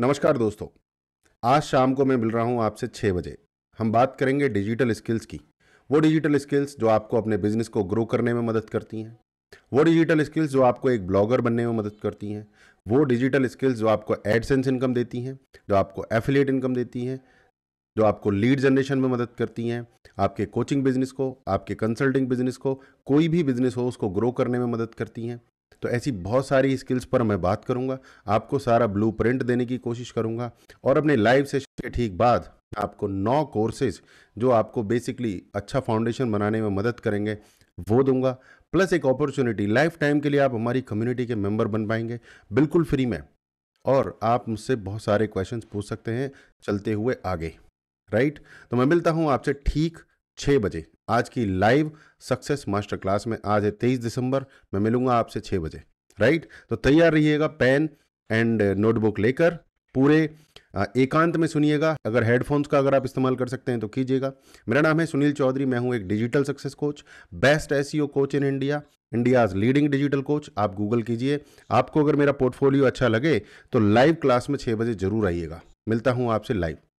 नमस्कार दोस्तों आज शाम को मैं मिल रहा हूँ आपसे छः बजे हम बात करेंगे डिजिटल स्किल्स की वो डिजिटल स्किल्स जो आपको अपने बिजनेस को ग्रो करने में मदद करती हैं वो डिजिटल स्किल्स जो आपको एक ब्लॉगर बनने में मदद करती हैं वो डिजिटल स्किल्स जो आपको एडसेंस इनकम देती हैं जो आपको एफिलेट इनकम देती हैं जो आपको लीड जनरेशन में मदद करती हैं आपके कोचिंग बिजनेस को आपके कंसल्टिंग बिजनेस को कोई भी बिजनेस हो उसको ग्रो करने में मदद करती हैं तो ऐसी बहुत सारी स्किल्स पर मैं बात करूंगा आपको सारा ब्लू देने की कोशिश करूंगा और अपने लाइव सेशन के ठीक बाद आपको नौ कोर्सेज जो आपको बेसिकली अच्छा फाउंडेशन बनाने में मदद करेंगे वो दूंगा प्लस एक अपॉर्चुनिटी लाइफ टाइम के लिए आप हमारी कम्युनिटी के मेंबर बन पाएंगे बिल्कुल फ्री में और आप मुझसे बहुत सारे क्वेश्चंस पूछ सकते हैं चलते हुए आगे राइट तो मैं मिलता हूं आपसे ठीक छः बजे आज की लाइव सक्सेस मास्टर क्लास में आज है तेईस दिसंबर मैं मिलूंगा आपसे छः बजे राइट तो तैयार रहिएगा पेन एंड नोटबुक लेकर पूरे एकांत में सुनिएगा अगर हेडफोन्स का अगर आप इस्तेमाल कर सकते हैं तो कीजिएगा मेरा नाम है सुनील चौधरी मैं हूं एक digital success coach best S coach in India India's leading digital coach आप गूगल कीजिए आपको अगर मेरा पोर्टफोलियो अच्छा लगे तो लाइव क्लास में छः बजे जरूर आइएगा मिलता हूँ आपसे लाइव